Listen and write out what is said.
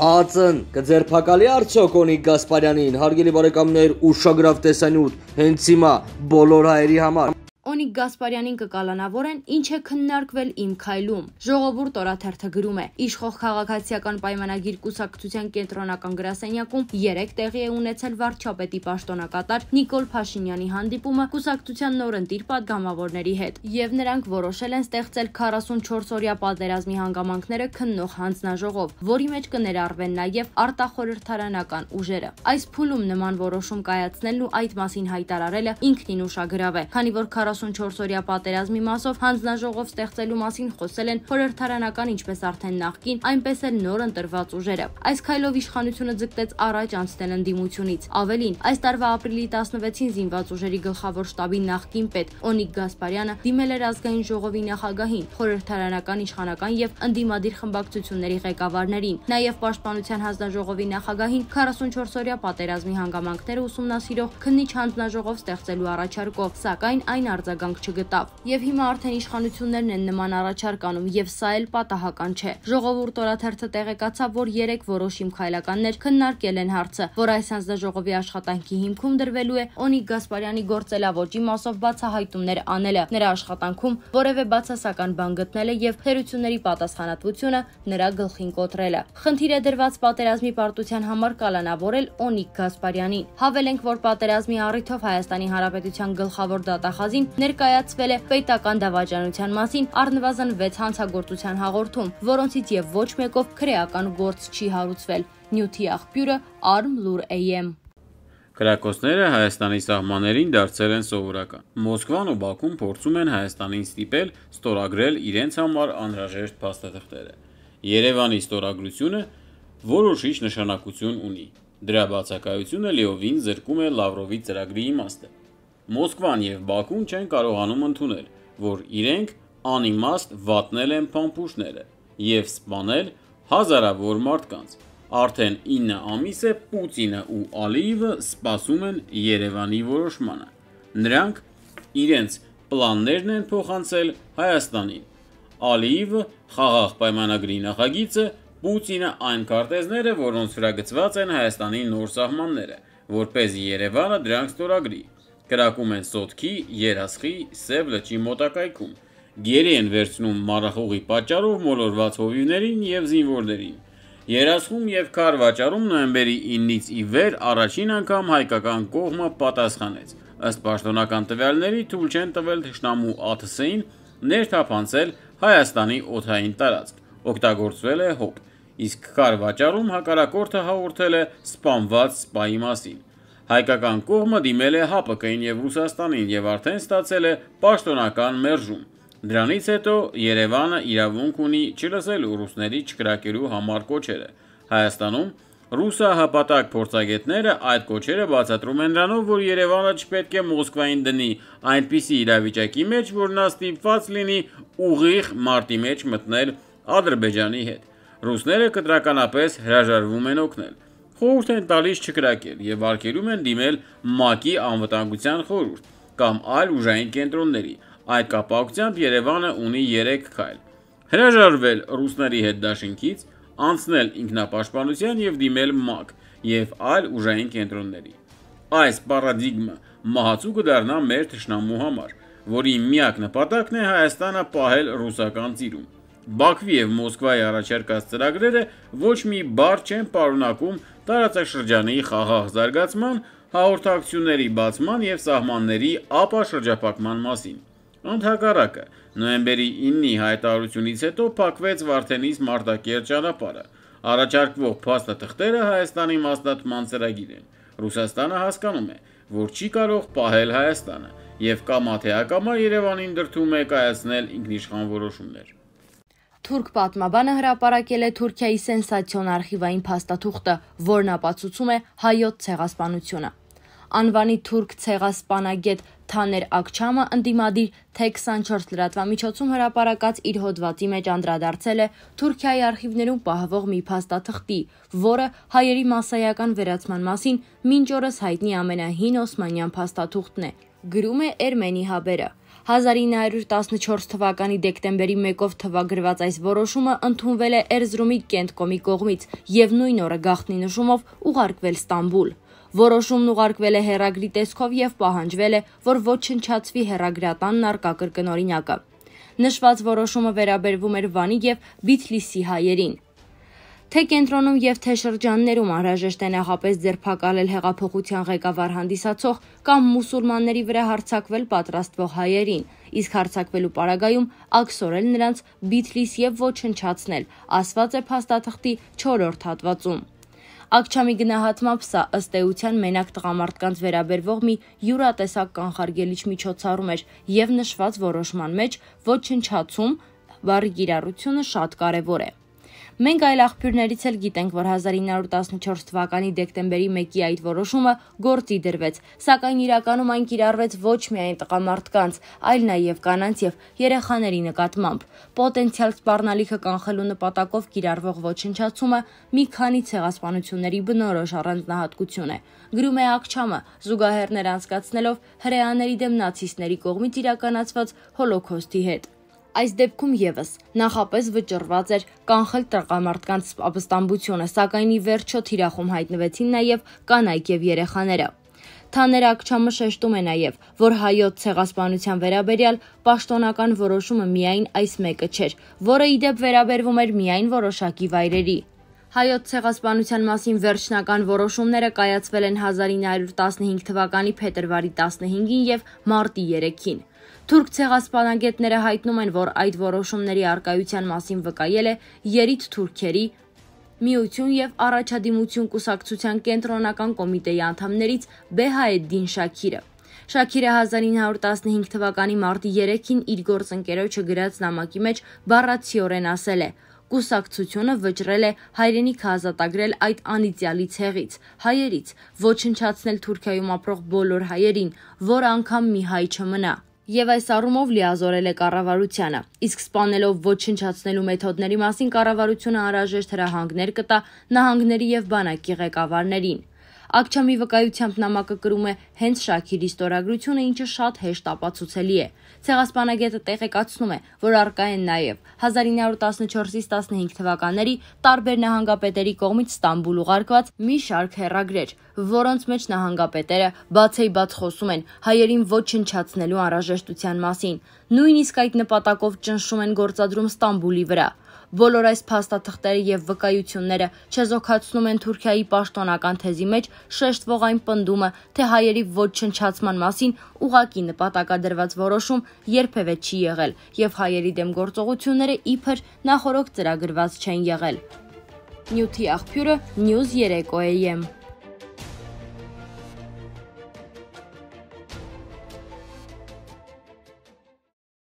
ԱԱԾ-ն կձերփակալի արդյոք Օնիկ Գասպարյանին հարգելի բարեկամներ ուշագրավ տեսանյութ հենց հիմա բոլոր հայերի համար Լիլիթ Գասպարյանին կկալանավորեն, ինչ է քննարկվել իմ քայլում։ Ժողովուրդ օրաթերթը գրում է. Իշխող քաղաքացիական պայմանագիր կուսակցության կենտրոնական գրասենյակում 3 տեղի է ունեցել վարչապետի պաշտոնակատար Նիկոլ Փաշինյանի հանդիպումը կուսակցության նորընտիր падգամավորների հետ, եւ նրանք որոշել են ստեղծել 44-օրյա պատերազմի հանգամանքները քննող հանձնաժողով, որի մեջ կներառվեն նաեւ արտախորհրդարանական ուժերը։ Այս փուլում նման որոշում կայացնելն ու այդ մասին հայտարարելը ինքնին ուշագրավ է, քանի որ 44 4-օրյա պատերազմի մասով հանձնաժողով ստեղծելու մասին խոսել են խորհրդարանական ինչպես արդեն նախկին, այնպես էլ նոր ընտրված ուժերը։ Այս քայլով իշխանությունը ձգտեց առաջ անցնել ընդդիմությունից։ Ավելին, այս տարվա ապրիլի 16-ին զինված ուժերի գլխավոր շտաբի նախկին պետ Օնիկ Գասպարյանը դիմել էր ազգային ժողովի նախագահին, խորհրդարանական իշխանական եւ ընդդիմադիր խմբակցությունների ղեկավարներին, նաեւ պաշտպանության հանձնաժողովի նախագահին 44-օրյա պատերազմի հանգամանքները ուսումնասիրող քննիչ հանձնաժողով ստեղծելու առաջարկով, սակայն այն արձագանք աշխատանք չգտավ։ Եվ հիմա արդեն իշխանություններն են նման առաջարկ անում եւ սա էլ պատահական չէ։ Ժողովուրդ օրաթերթը տեղեկացավ, որ 3 որոշիմ քայլականներ քննարկել են հարցը, որ այս հանձնաժողովի աշխատանքի հիմքում դրվելու է Օնիկ Գասպարյանի գործելավոճի մասով բացահայտումներ անելը, նրա աշխատանքում որևէ բացասական բան գտնելը եւ թերությունների պատասխանատվությունը նրա գլխին կոտրելը։ Խնդիր է դրված պատերազմի պարտության համար կալանավորել Օնիկ Գասպարյանին։ Հավելենք, որ պատերազմի առիթով Հայաստանի Հանրապետության գլխավոր դատախազին ներկ ներկայացվել է պետական դավաճանության մասին առնվազն 6 հանցագործության հաղորդում, որոնցից եւ ոչ մեկով քրեական գործ չի հարուցվել։ Նյութի աղբյուրը Arm Lur AM Կրակոցները Հայաստանի սահմաններին դարձել են սովորական։ Մոսկվան ու Բաքուն փորձում են Հայաստանին ստիպել ստորագրել իրենց համար անհրաժեշտ փաստաթղթերը։ Երևանի ստորագրությունը որոշիչ նշանակություն ունի։ Դրա բացակայությունը լիովին զրկում է Լավրովի ծրագրի իմաստը։ Մոսկվան եւ Բաքուն չեն կարողանում ընդունել, որ իրենք անիմաստ վատնել են փամփուշները եւ սպանել հազարավոր մարդկանց։ Արդեն 9 ամիս է Պուտինը ու Ալիևը սպասում են Երևանի որոշմանը։ Նրանք իրենց պլաններն են փոխանցել Հայաստանին։ Ալիևը խաղաղ պայմանագրի նախագիծը Պուտինը այն քարտեզները, որոնց վրա գծված են Հայաստանի նոր սահմանները, որ เป զի Երևանը դրանք ստորագրի կրակում են սոտքի, երասխի, սև լճի մոտակայքում։ Գերի են վերցնում մարախողի պատճառով մոլորված հովիվներին եւ զինվորներին։ Երասխում եւ քար վաճառում նոյեմբերի 9-ից ի վեր առաջին անգամ հայկական կողմը պատասխանեց։ Ըստ պաշտոնական տվյալների թույլ չեն տվել Թշնամու ԱԹՍ-ին ներթափանցել Հայաստանի օթային տարածք։ Օգտագործվել է հոբ, իսկ քար վաճառում հակարակորթը հաղորդել է սպանված սպայի մասին։ Հայկական կողմը դիմել է ՀԱՊԿ-ին և Ռուսաստանին և արդեն ստացել է պաշտոնական մերժում։ Դրանից հետո Երևանը իրավունք ունի չլսելու ռուսների չկրակելու համար կոչերը։ Հայաստանում ռուսահպատակ փորձագետները այդ կոչերը բացատրում են նրանով, որ Երևանը չպետք է Մոսկվային դնի այնպիսի իրավիճակի մեջ, որ նա ստիպված լինի ուղիղ մարտի մեջ մտնել Ադրբեջանի հետ։ Ռուսները կտրականապես հրաժարվում են օգնել խորհուրդ են տալիս չկրակել եւ արգելում են դիմել ՄԱԿ-ի անվտանգության խորհուրդ կամ այլ ուժային կենտրոնների։ Այդ կապակցությամբ Երևանը ունի 3 քայլ. հրաժարվել ռուսների հետ դաշինքից, անցնել ինքնապաշտպանության եւ դիմել ՄԱԿ եւ այլ ուժային կենտրոնների։ Այս պարադիգմը մահացու կդառնա մեր ճշնամու համար, որի միակ նպատակն է Հայաստանը պահել ռուսական ծիրում։ Բաքվի և Մոսկվայի առաջարկած ծրագրերը ոչ մի բառ չեն պարունակում տարածաշրջանի խաղաղ զարգացման, հաղորդակցությունների բացման և սահմանների ապաշրջափակման մասին: Ընդհակառակը, նոյեմբերի 9-ի հայտարարությունից հետո փակվեց Վարդենիս - Մարտակերտ ճանապարհը: Առաջարկվող փաստաթղթերը Հայաստանի մասնատման ծրագիր են: Ռուսաստանը հասկանում է, որ չի կարող պահել Հայաստանը և կամա թե ակամա Երևանին դրդում է կայացնել ինքնիշխան որոշումներ: Թուրք պատմաբանը հրապարակել է Թուրքիայի սենսացիոն արխիվային փաստաթուղթը, որն ապացուցում է հայոց ցեղասպանությունը։ Անվանի թուրք ցեղասպանագետ Թաներ Ակչամը ընդդիմադիր թե 24 լրատվամիջոցում հրապարակած իր հոդվածի մեջ անդրադարձել է Թուրքիայի արխիվներում պահվող մի փաստաթղթի, որը հայերի massայական վերացման մասին մինչ օրս հայտնի ամենահին Օսմանյան փաստաթուղթն է գրում է Էրմենի Հաբերը։ 1914 թվականի դեկտեմբերի 1-ով թվագրված այս որոշումը ընդունվել է Էրզրումի կենտկոմի կողմից եւ նույն օրը գախտնի նշումով ուղարկվել Ստամբուլ։ Որոշումն ուղարկվել է հերագրի տեսքով եւ պահանջվել է, որ ոչնչացվի հերագրատանն արկա կրկնօրինակը։ Նշված որոշումը վերաբերվում էր Վանի եւ Բիթլիսի հայերին թե կենտրոնում եւ թե շրջաններում անհրաժեշտ է նախապես ձերբակալել հեղափոխության ղեկավար հանդիսացող կամ մուսուլմանների վրա հարձակվել պատրաստվող հայերին, իսկ հարձակվելու պարագայում ակսորել նրանց բիթլիս եւ ոչնչացնել, ասված է փաստաթղթի 4-րդ հատվածում։ Ակչամի գնահատմամբ սա ըստ էության մենակ տղամարդկանց վերաբերվող մի յուրատեսակ կանխարգելիչ միջոցառում էր եւ նշված որոշման մեջ ոչնչացում բառի գիրառությունը շատ կարեւոր է։ Մենք այլ աղբյուրներից էլ գիտենք, որ 1914 թվականի դեկտեմբերի 1-ի այդ որոշումը գործի դրվեց, սակայն իրականում այն կիրառվեց ոչ միայն տղամարդկանց, այլ նաև կանանց եւ երեխաների նկատմամբ։ Պոտենցիալ սպառնալիքը կանխելու նպատակով կիրառվող ոչնչացումը մի քանի ցեղասպանությունների բնորոշ առանձնահատկություն է։ Գրում է Ակչամը, զուգահեռներ անցկացնելով հրեաների դեմ նացիստների կողմից իրականացված հոլոքոստի հետ։ Այս դեպքում եւս նախապես վճռված էր կանխել տղամարդկանց ապստամբությունը, սակայն ի վերջո թիրախում հայտնվեցին նաեւ կանայք եւ երեխաները։ Թաներ Ակչամը շեշտում է նաև, որ հայոց ցեղասպանության վերաբերյալ պաշտոնական որոշումը միայն այս մեկը չէր, որը իդեպ վերաբերվում էր միայն որոշակի վայրերի։ Հայոց ցեղասպանության մասին վերջնական որոշումները կայացվել են 1915 թվականի փետրվարի 15-ին եւ մարտի 3-ին։ Թուրք ցեղասպանագետները հայտնում են, որ այդ որոշումների արկայության մասին վկայել է Երիտ Թուրքերի Միություն եւ Առաջադիմություն կուսակցության կենտրոնական կոմիտեի անդամներից Բեհայեդդին Շաքիրը։ Շաքիրը 1915 թվականի մարտի 3-ին իր գործընկերոջը գրած նամակի մեջ բառացիորեն ասել է կուսակցությունը վճռել է հայրենիքը ազատագրել այդ անիծյալի ցեղից, հայերից, ոչնչացնել Թուրքիայում ապրող բոլոր հայերին, որ անգամ մի հայ չմնա եւ այս առումով լիազորել է կառավարությանը։ Իսկ սպանելով ոչնչացնելու մեթոդների մասին կառավարությունը անհրաժեշտ հրահանգներ կտա նահանգների եւ բանակի ղեկավարներին։ Ակչամի վկայությամբ նամակը կրում է հենց Շաքիրի ստորագրությունը, ինչը շատ հեշտ ապացուցելի է։ Ցեղասպանագետը տեղեկացնում է, որ արկա են նաև 1914-ից 15 թվականների տարբեր նահանգապետերի կողմից Ստամբուլ ուղարկված մի շարք հերագրեր, որոնց մեջ նահանգապետերը բացեի բաց խոսում են հայերին ոչնչացնելու անհրաժեշտության մասին։ Նույնիսկ այդ նպատակով ճնշում են գործադրում Ստամբուլի վրա։ Բոլոր այս փաստաթղթերը եւ վկայությունները չեզոքացնում են Թուրքիայի պաշտոնական թեզի մեջ շեշտվող այն պնդումը, թե հայերի ոչնչացման մասին ուղակի նպատակադրված որոշում երբևէ չի եղել եւ հայերի դեմ գործողությունները իբր նախորոք ծրագրված չեն եղել։ Նյութի աղբյուրը News 3 OAM